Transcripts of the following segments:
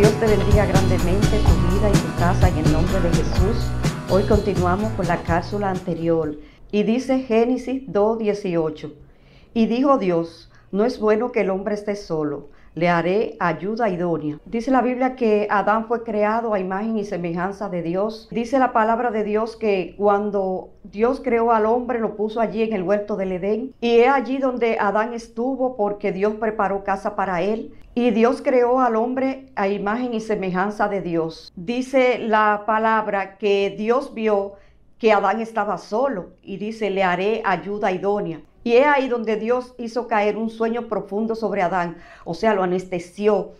Dios te bendiga grandemente tu vida y tu casa en el nombre de Jesús. Hoy continuamos con la cápsula anterior y dice Génesis 2.18. Y dijo Dios, no es bueno que el hombre esté solo le haré ayuda idónea. Dice la Biblia que Adán fue creado a imagen y semejanza de Dios. Dice la palabra de Dios que cuando Dios creó al hombre lo puso allí en el huerto del Edén y es allí donde Adán estuvo porque Dios preparó casa para él. Y Dios creó al hombre a imagen y semejanza de Dios. Dice la palabra que Dios vio que Adán estaba solo y dice, le haré ayuda idónea. Y es ahí donde Dios hizo caer un sueño profundo sobre Adán, o sea, lo anestesió.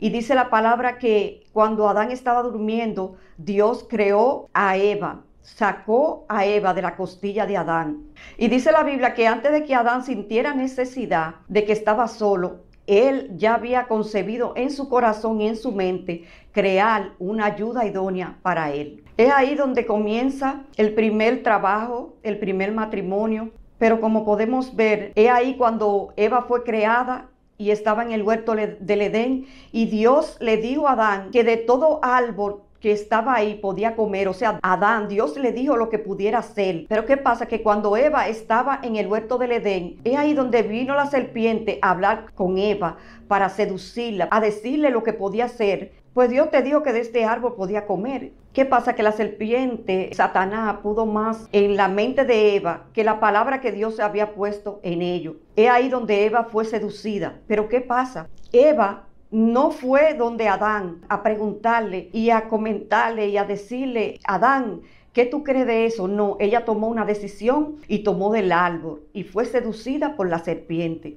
Y dice la palabra que cuando Adán estaba durmiendo, Dios creó a Eva, sacó a Eva de la costilla de Adán. Y dice la Biblia que antes de que Adán sintiera necesidad de que estaba solo, él ya había concebido en su corazón y en su mente crear una ayuda idónea para él. Es ahí donde comienza el primer trabajo, el primer matrimonio, pero como podemos ver, he ahí cuando Eva fue creada y estaba en el huerto del Edén y Dios le dijo a Adán que de todo árbol que estaba ahí podía comer, o sea, Adán, Dios le dijo lo que pudiera hacer. Pero ¿qué pasa? Que cuando Eva estaba en el huerto del Edén, he ahí donde vino la serpiente a hablar con Eva para seducirla, a decirle lo que podía hacer pues Dios te dijo que de este árbol podía comer. ¿Qué pasa? Que la serpiente, Satanás, pudo más en la mente de Eva que la palabra que Dios había puesto en ello. Es ahí donde Eva fue seducida. Pero ¿qué pasa? Eva no fue donde Adán a preguntarle y a comentarle y a decirle, Adán, ¿Qué tú crees de eso? No, ella tomó una decisión y tomó del árbol y fue seducida por la serpiente.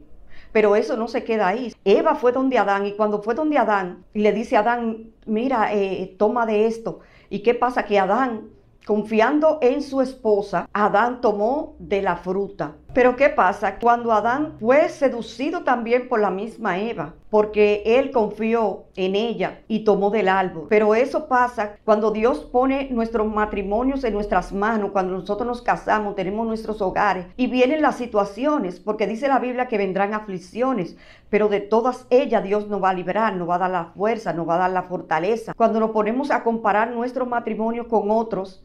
Pero eso no se queda ahí. Eva fue donde Adán y cuando fue donde Adán le dice a Adán, mira, eh, toma de esto. ¿Y qué pasa? Que Adán, confiando en su esposa, Adán tomó de la fruta. Pero ¿qué pasa? Cuando Adán fue seducido también por la misma Eva, porque él confió en ella y tomó del árbol. Pero eso pasa cuando Dios pone nuestros matrimonios en nuestras manos, cuando nosotros nos casamos, tenemos nuestros hogares y vienen las situaciones, porque dice la Biblia que vendrán aflicciones, pero de todas ellas Dios nos va a liberar, nos va a dar la fuerza, nos va a dar la fortaleza. Cuando nos ponemos a comparar nuestro matrimonio con otros,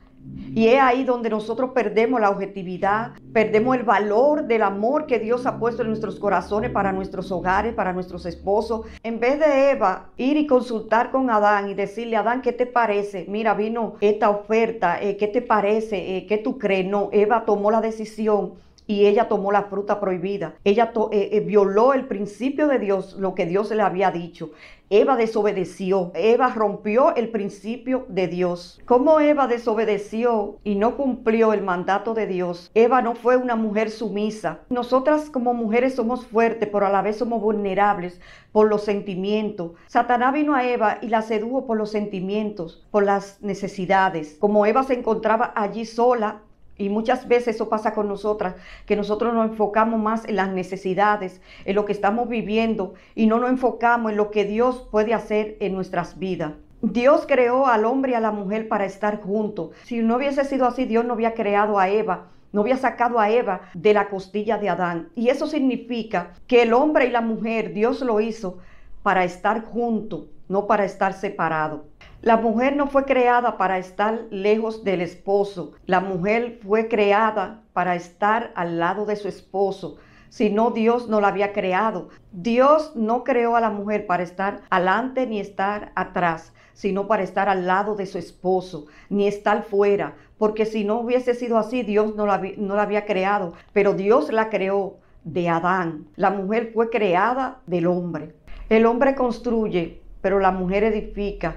y es ahí donde nosotros perdemos la objetividad, perdemos el valor del amor que Dios ha puesto en nuestros corazones para nuestros hogares, para nuestros esposos. En vez de Eva ir y consultar con Adán y decirle, Adán, ¿qué te parece? Mira, vino esta oferta, eh, ¿qué te parece? Eh, ¿Qué tú crees? No, Eva tomó la decisión y ella tomó la fruta prohibida. Ella eh, eh, violó el principio de Dios, lo que Dios le había dicho. Eva desobedeció, Eva rompió el principio de Dios. ¿Cómo Eva desobedeció y no cumplió el mandato de Dios? Eva no fue una mujer sumisa. Nosotras como mujeres somos fuertes, pero a la vez somos vulnerables por los sentimientos. Satanás vino a Eva y la sedujo por los sentimientos, por las necesidades. Como Eva se encontraba allí sola, y muchas veces eso pasa con nosotras, que nosotros nos enfocamos más en las necesidades, en lo que estamos viviendo y no nos enfocamos en lo que Dios puede hacer en nuestras vidas. Dios creó al hombre y a la mujer para estar juntos. Si no hubiese sido así, Dios no había creado a Eva, no había sacado a Eva de la costilla de Adán. Y eso significa que el hombre y la mujer, Dios lo hizo para estar juntos, no para estar separados. La mujer no fue creada para estar lejos del esposo. La mujer fue creada para estar al lado de su esposo. Si no, Dios no la había creado. Dios no creó a la mujer para estar adelante ni estar atrás, sino para estar al lado de su esposo, ni estar fuera. Porque si no hubiese sido así, Dios no la, no la había creado. Pero Dios la creó de Adán. La mujer fue creada del hombre. El hombre construye, pero la mujer edifica.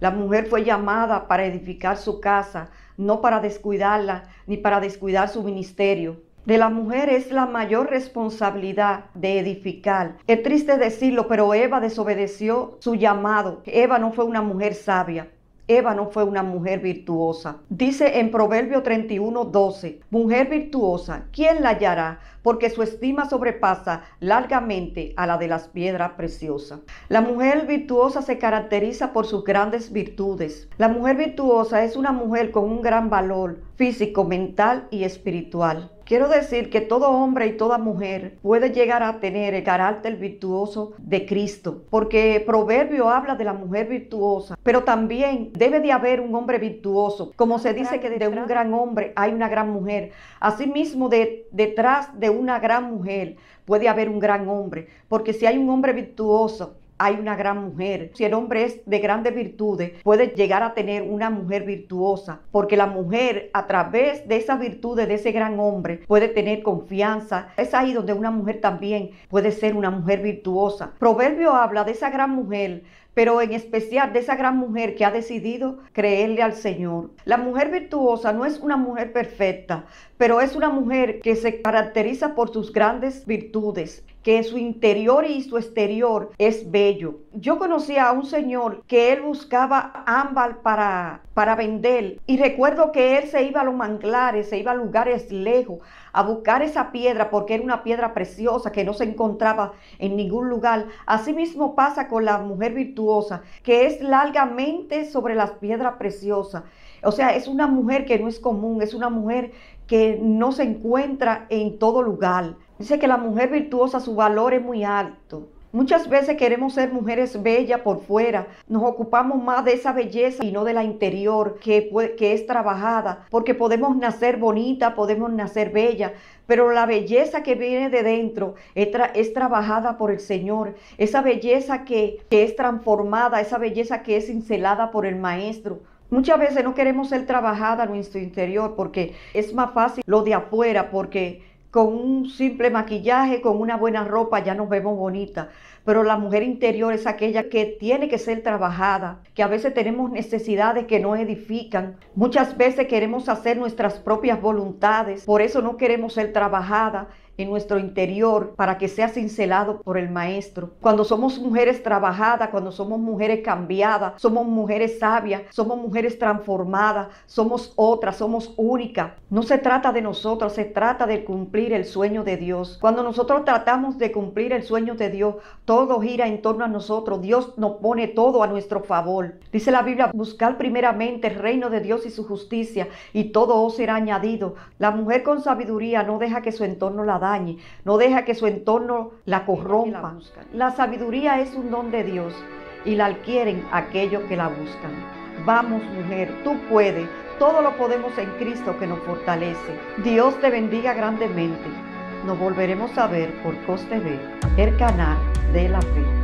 La mujer fue llamada para edificar su casa, no para descuidarla ni para descuidar su ministerio. De la mujer es la mayor responsabilidad de edificar. Es triste decirlo, pero Eva desobedeció su llamado. Eva no fue una mujer sabia. Eva no fue una mujer virtuosa. Dice en Proverbio 31, 12, mujer virtuosa, ¿quién la hallará? porque su estima sobrepasa largamente a la de las piedras preciosas. La mujer virtuosa se caracteriza por sus grandes virtudes. La mujer virtuosa es una mujer con un gran valor físico, mental y espiritual. Quiero decir que todo hombre y toda mujer puede llegar a tener el carácter virtuoso de Cristo, porque Proverbio habla de la mujer virtuosa, pero también debe de haber un hombre virtuoso. Como se dice que de un gran hombre hay una gran mujer, asimismo de, detrás de una gran mujer puede haber un gran hombre, porque si hay un hombre virtuoso, hay una gran mujer. Si el hombre es de grandes virtudes, puede llegar a tener una mujer virtuosa, porque la mujer a través de esas virtudes de ese gran hombre puede tener confianza. Es ahí donde una mujer también puede ser una mujer virtuosa. Proverbio habla de esa gran mujer pero en especial de esa gran mujer que ha decidido creerle al Señor. La mujer virtuosa no es una mujer perfecta, pero es una mujer que se caracteriza por sus grandes virtudes que su interior y su exterior es bello. Yo conocí a un señor que él buscaba ámbar para para vender. Y recuerdo que él se iba a los manglares, se iba a lugares lejos a buscar esa piedra porque era una piedra preciosa que no se encontraba en ningún lugar. así mismo pasa con la mujer virtuosa, que es largamente sobre las piedras preciosas. O sea, es una mujer que no es común, es una mujer que no se encuentra en todo lugar. Dice que la mujer virtuosa su valor es muy alto. Muchas veces queremos ser mujeres bellas por fuera, nos ocupamos más de esa belleza y no de la interior que, que es trabajada, porque podemos nacer bonita, podemos nacer bella, pero la belleza que viene de dentro es, trabajada por el Señor, esa belleza que, que es transformada, esa belleza que es cincelada por el Maestro. Muchas veces no queremos ser trabajada en nuestro interior porque es más fácil lo de afuera, porque con un simple maquillaje, con una buena ropa, ya nos vemos bonitas. Pero la mujer interior es aquella que tiene que ser trabajada, que a veces tenemos necesidades que no edifican. Muchas veces queremos hacer nuestras propias voluntades, por eso no queremos ser trabajadas en nuestro interior para que sea cincelado por el Maestro. Cuando somos mujeres trabajadas, cuando somos mujeres cambiadas, somos mujeres sabias, somos mujeres transformadas, somos otras, somos únicas. No se trata de nosotros, se trata de cumplir el sueño de Dios. Cuando nosotros tratamos de cumplir el sueño de Dios, todo gira en torno a nosotros. Dios nos pone todo a nuestro favor. Dice la Biblia, buscar primeramente el reino de Dios y su justicia y todo os será añadido. La mujer con sabiduría no deja que su entorno la da no deja que su entorno la corrompa. La sabiduría es un don de Dios y la adquieren aquellos que la buscan. Vamos mujer, tú puedes, todo lo podemos en Cristo que nos fortalece. Dios te bendiga grandemente. Nos volveremos a ver por Cos TV, el canal de la fe.